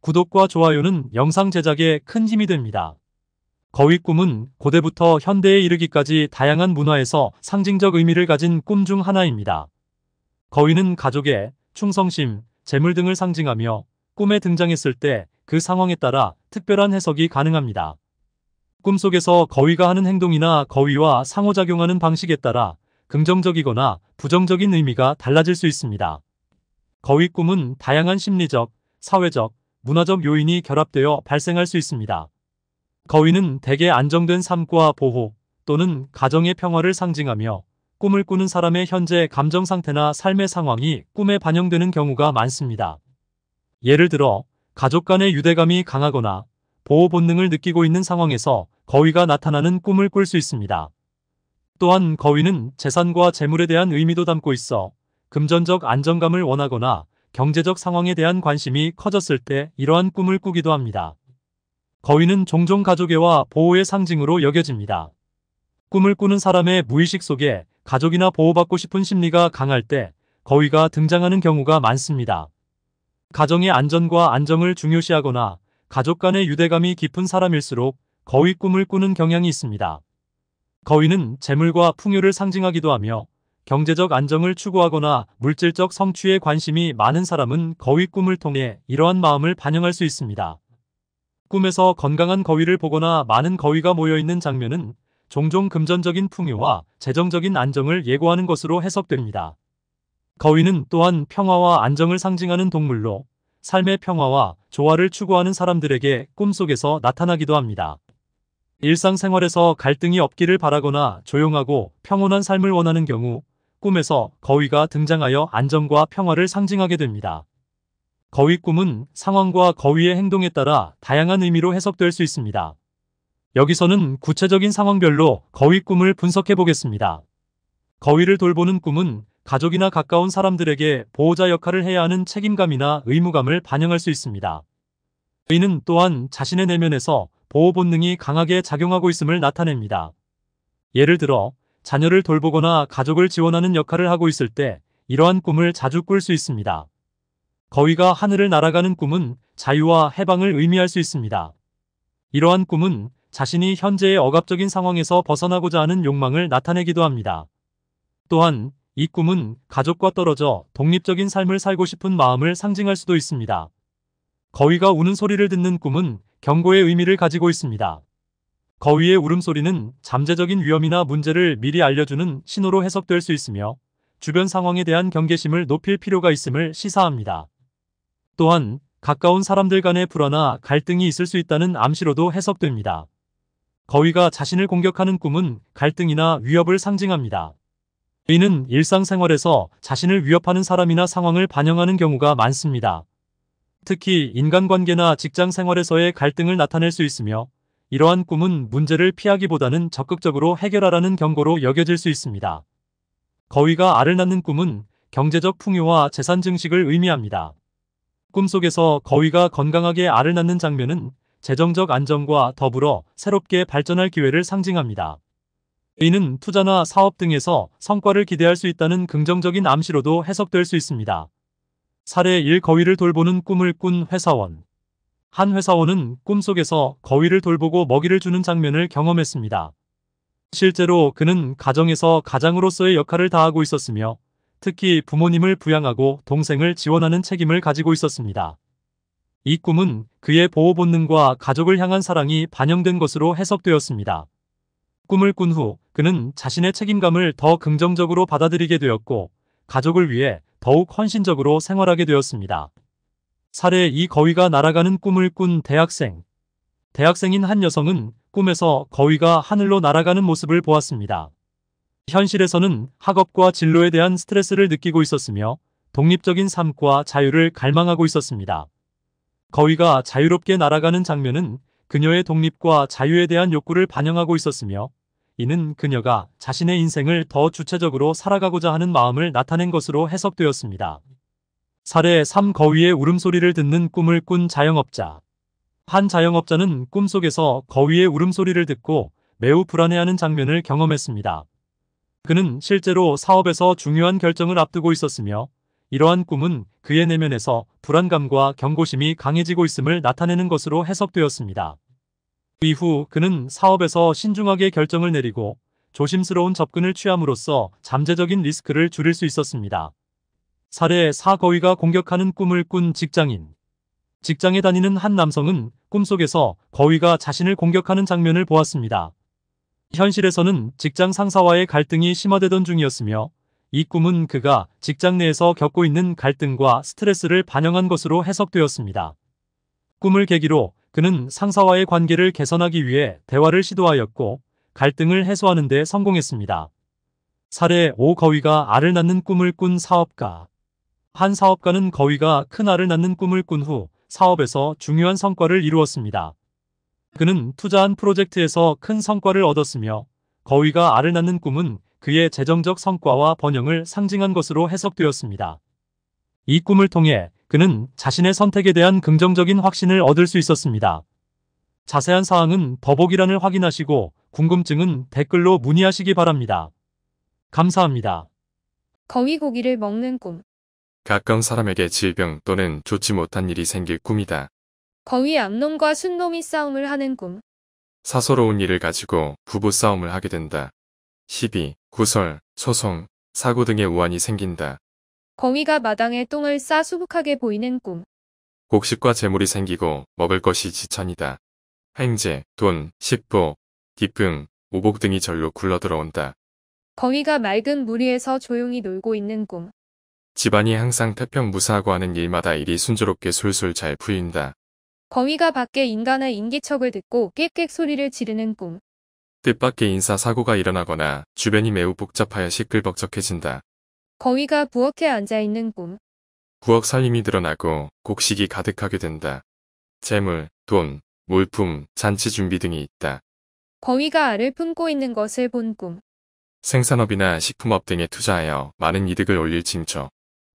구독과 좋아요는 영상 제작에 큰 힘이 됩니다. 거위 꿈은 고대부터 현대에 이르기까지 다양한 문화에서 상징적 의미를 가진 꿈 중 하나입니다. 거위는 가족의 충성심, 재물 등을 상징하며 꿈에 등장했을 때 그 상황에 따라 특별한 해석이 가능합니다. 꿈속에서 거위가 하는 행동이나 거위와 상호작용하는 방식에 따라 긍정적이거나 부정적인 의미가 달라질 수 있습니다. 거위 꿈은 다양한 심리적, 사회적, 문화적 요인이 결합되어 발생할 수 있습니다. 거위는 대개 안정된 삶과 보호 또는 가정의 평화를 상징하며 꿈을 꾸는 사람의 현재 감정 상태나 삶의 상황이 꿈에 반영되는 경우가 많습니다. 예를 들어 가족 간의 유대감이 강하거나 보호 본능을 느끼고 있는 상황에서 거위가 나타나는 꿈을 꿀 수 있습니다. 또한 거위는 재산과 재물에 대한 의미도 담고 있어 금전적 안정감을 원하거나 경제적 상황에 대한 관심이 커졌을 때 이러한 꿈을 꾸기도 합니다. 거위는 종종 가족애와 보호의 상징으로 여겨집니다. 꿈을 꾸는 사람의 무의식 속에 가족이나 보호받고 싶은 심리가 강할 때 거위가 등장하는 경우가 많습니다. 가정의 안전과 안정을 중요시하거나 가족 간의 유대감이 깊은 사람일수록 거위 꿈을 꾸는 경향이 있습니다. 거위는 재물과 풍요를 상징하기도 하며 경제적 안정을 추구하거나 물질적 성취에 관심이 많은 사람은 거위 꿈을 통해 이러한 마음을 반영할 수 있습니다. 꿈에서 건강한 거위를 보거나 많은 거위가 모여있는 장면은 종종 금전적인 풍요와 재정적인 안정을 예고하는 것으로 해석됩니다. 거위는 또한 평화와 안정을 상징하는 동물로 삶의 평화와 조화를 추구하는 사람들에게 꿈속에서 나타나기도 합니다. 일상생활에서 갈등이 없기를 바라거나 조용하고 평온한 삶을 원하는 경우 꿈에서 거위가 등장하여 안정과 평화를 상징하게 됩니다. 거위 꿈은 상황과 거위의 행동에 따라 다양한 의미로 해석될 수 있습니다. 여기서는 구체적인 상황별로 거위 꿈을 분석해 보겠습니다. 거위를 돌보는 꿈은 가족이나 가까운 사람들에게 보호자 역할을 해야 하는 책임감이나 의무감을 반영할 수 있습니다. 의는 또한 자신의 내면에서 보호 본능이 강하게 작용하고 있음을 나타냅니다. 예를 들어 자녀를 돌보거나 가족을 지원하는 역할을 하고 있을 때 이러한 꿈을 자주 꿀 수 있습니다. 거위가 하늘을 날아가는 꿈은 자유와 해방을 의미할 수 있습니다. 이러한 꿈은 자신이 현재의 억압적인 상황에서 벗어나고자 하는 욕망을 나타내기도 합니다. 또한 이 꿈은 가족과 떨어져 독립적인 삶을 살고 싶은 마음을 상징할 수도 있습니다. 거위가 우는 소리를 듣는 꿈은 경고의 의미를 가지고 있습니다. 거위의 울음소리는 잠재적인 위험이나 문제를 미리 알려주는 신호로 해석될 수 있으며 주변 상황에 대한 경계심을 높일 필요가 있음을 시사합니다. 또한 가까운 사람들 간의 불화나 갈등이 있을 수 있다는 암시로도 해석됩니다. 거위가 자신을 공격하는 꿈은 갈등이나 위협을 상징합니다. 이는 일상생활에서 자신을 위협하는 사람이나 상황을 반영하는 경우가 많습니다. 특히 인간관계나 직장생활에서의 갈등을 나타낼 수 있으며 이러한 꿈은 문제를 피하기보다는 적극적으로 해결하라는 경고로 여겨질 수 있습니다. 거위가 알을 낳는 꿈은 경제적 풍요와 재산 증식을 의미합니다. 꿈속에서 거위가 건강하게 알을 낳는 장면은 재정적 안정과 더불어 새롭게 발전할 기회를 상징합니다. 이는 투자나 사업 등에서 성과를 기대할 수 있다는 긍정적인 암시로도 해석될 수 있습니다. 사례 1 거위를 돌보는 꿈을 꾼 회사원 한 회사원은 꿈속에서 거위를 돌보고 먹이를 주는 장면을 경험했습니다. 실제로 그는 가정에서 가장으로서의 역할을 다하고 있었으며 특히 부모님을 부양하고 동생을 지원하는 책임을 가지고 있었습니다. 이 꿈은 그의 보호 본능과 가족을 향한 사랑이 반영된 것으로 해석되었습니다. 꿈을 꾼 후 그는 자신의 책임감을 더 긍정적으로 받아들이게 되었고 가족을 위해 더욱 헌신적으로 생활하게 되었습니다. 사례 이 거위가 날아가는 꿈을 꾼 대학생. 대학생인 한 여성은 꿈에서 거위가 하늘로 날아가는 모습을 보았습니다. 현실에서는 학업과 진로에 대한 스트레스를 느끼고 있었으며 독립적인 삶과 자유를 갈망하고 있었습니다. 거위가 자유롭게 날아가는 장면은 그녀의 독립과 자유에 대한 욕구를 반영하고 있었으며 이는 그녀가 자신의 인생을 더 주체적으로 살아가고자 하는 마음을 나타낸 것으로 해석되었습니다. 사례 3 거위의 울음소리를 듣는 꿈을 꾼 자영업자 한 자영업자는 꿈속에서 거위의 울음소리를 듣고 매우 불안해하는 장면을 경험했습니다. 그는 실제로 사업에서 중요한 결정을 앞두고 있었으며 이러한 꿈은 그의 내면에서 불안감과 경고심이 강해지고 있음을 나타내는 것으로 해석되었습니다. 이후 그는 사업에서 신중하게 결정을 내리고 조심스러운 접근을 취함으로써 잠재적인 리스크를 줄일 수 있었습니다. 사례 4거위가 공격하는 꿈을 꾼 직장인. 직장에 다니는 한 남성은 꿈속에서 거위가 자신을 공격하는 장면을 보았습니다. 현실에서는 직장 상사와의 갈등이 심화되던 중이었으며 이 꿈은 그가 직장 내에서 겪고 있는 갈등과 스트레스를 반영한 것으로 해석되었습니다. 꿈을 계기로 그는 상사와의 관계를 개선하기 위해 대화를 시도하였고 갈등을 해소하는 데 성공했습니다. 사례 5거위가 알을 낳는 꿈을 꾼 사업가 한 사업가는 거위가 큰 알을 낳는 꿈을 꾼 후 사업에서 중요한 성과를 이루었습니다. 그는 투자한 프로젝트에서 큰 성과를 얻었으며 거위가 알을 낳는 꿈은 그의 재정적 성과와 번영을 상징한 것으로 해석되었습니다. 이 꿈을 통해 그는 자신의 선택에 대한 긍정적인 확신을 얻을 수 있었습니다. 자세한 사항은 더보기란을 확인하시고 궁금증은 댓글로 문의하시기 바랍니다. 감사합니다. 거위 고기를 먹는 꿈 가까운 사람에게 질병 또는 좋지 못한 일이 생길 꿈이다. 거위 암놈과 순놈이 싸움을 하는 꿈. 사소로운 일을 가지고 부부 싸움을 하게 된다. 시비, 구설, 소송, 사고 등의 우환이 생긴다. 거위가 마당에 똥을 싸 수북하게 보이는 꿈. 곡식과 재물이 생기고 먹을 것이 지천이다. 횡재, 돈, 식보, 기쁨, 오복 등이 절로 굴러들어온다. 거위가 맑은 물 위에서 조용히 놀고 있는 꿈. 집안이 항상 태평무사하고 하는 일마다 일이 순조롭게 술술 잘 풀린다. 거위가 밖에 인간의 인기척을 듣고 꽥꽥 소리를 지르는 꿈. 뜻밖의 인사사고가 일어나거나 주변이 매우 복잡하여 시끌벅적해진다. 거위가 부엌에 앉아있는 꿈. 부엌 살림이 드러나고 곡식이 가득하게 된다. 재물, 돈, 물품, 잔치 준비 등이 있다. 거위가 알을 품고 있는 것을 본 꿈. 생산업이나 식품업 등에 투자하여 많은 이득을 올릴 징조.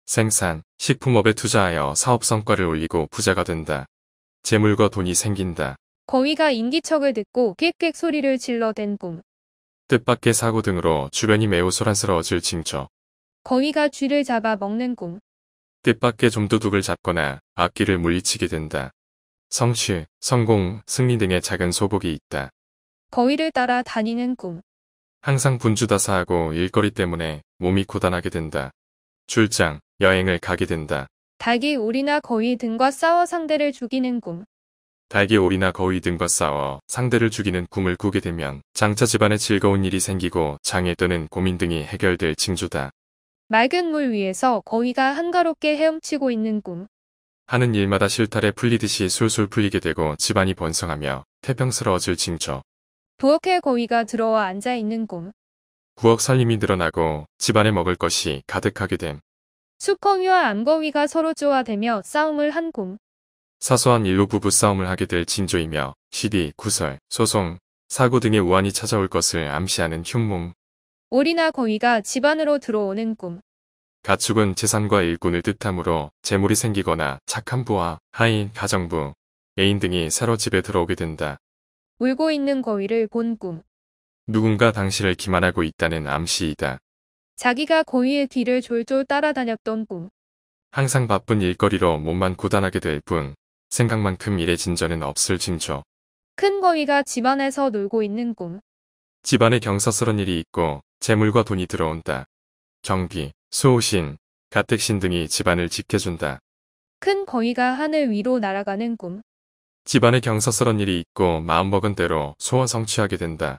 생산, 식품업에 투자하여 사업 성과를 올리고 부자가 된다. 재물과 돈이 생긴다. 거위가 인기척을 듣고 꽥꽥 소리를 질러댄 꿈. 뜻밖의 사고 등으로 주변이 매우 소란스러워질 징조. 거위가 쥐를 잡아 먹는 꿈. 뜻밖의 좀도둑을 잡거나 악기를 물리치게 된다. 성취, 성공, 승리 등의 작은 소복이 있다. 거위를 따라 다니는 꿈. 항상 분주다사하고 일거리 때문에 몸이 고단하게 된다. 출장, 여행을 가게 된다. 닭이 오리나 거위 등과 싸워 상대를 죽이는 꿈. 닭이 오리나 거위 등과 싸워 상대를 죽이는 꿈을 꾸게 되면 장차 집안에 즐거운 일이 생기고 장애 또는 고민 등이 해결될 징조다. 맑은 물 위에서 거위가 한가롭게 헤엄치고 있는 꿈. 하는 일마다 실타래 풀리듯이 술술 풀리게 되고 집안이 번성하며 태평스러워질 징조. 부엌에 거위가 들어와 앉아 있는 꿈. 부엌 살림이 늘어나고 집안에 먹을 것이 가득하게 됨. 수커위와 암거위가 서로 조화되며 싸움을 한 곰. 사소한 일로 부부 싸움을 하게 될 징조이며 시비, 구설, 소송, 사고 등의 우환이 찾아올 것을 암시하는 흉몽. 오리나 거위가 집안으로 들어오는 꿈. 가축은 재산과 일꾼을 뜻하므로 재물이 생기거나 착한 부하, 하인, 가정부, 애인 등이 새로 집에 들어오게 된다. 울고 있는 거위를 본 꿈. 누군가 당신을 기만하고 있다는 암시이다. 자기가 고위의 뒤를 졸졸 따라다녔던 꿈. 항상 바쁜 일거리로 몸만 고단하게 될 뿐 생각만큼 일의 진전은 없을 징조. 큰 거위가 집안에서 놀고 있는 꿈. 집안에 경사스런 일이 있고 재물과 돈이 들어온다. 경비, 수호신, 가택신 등이 집안을 지켜준다. 큰 거위가 하늘 위로 날아가는 꿈. 집안에 경사스런 일이 있고 마음먹은 대로 소원 성취하게 된다.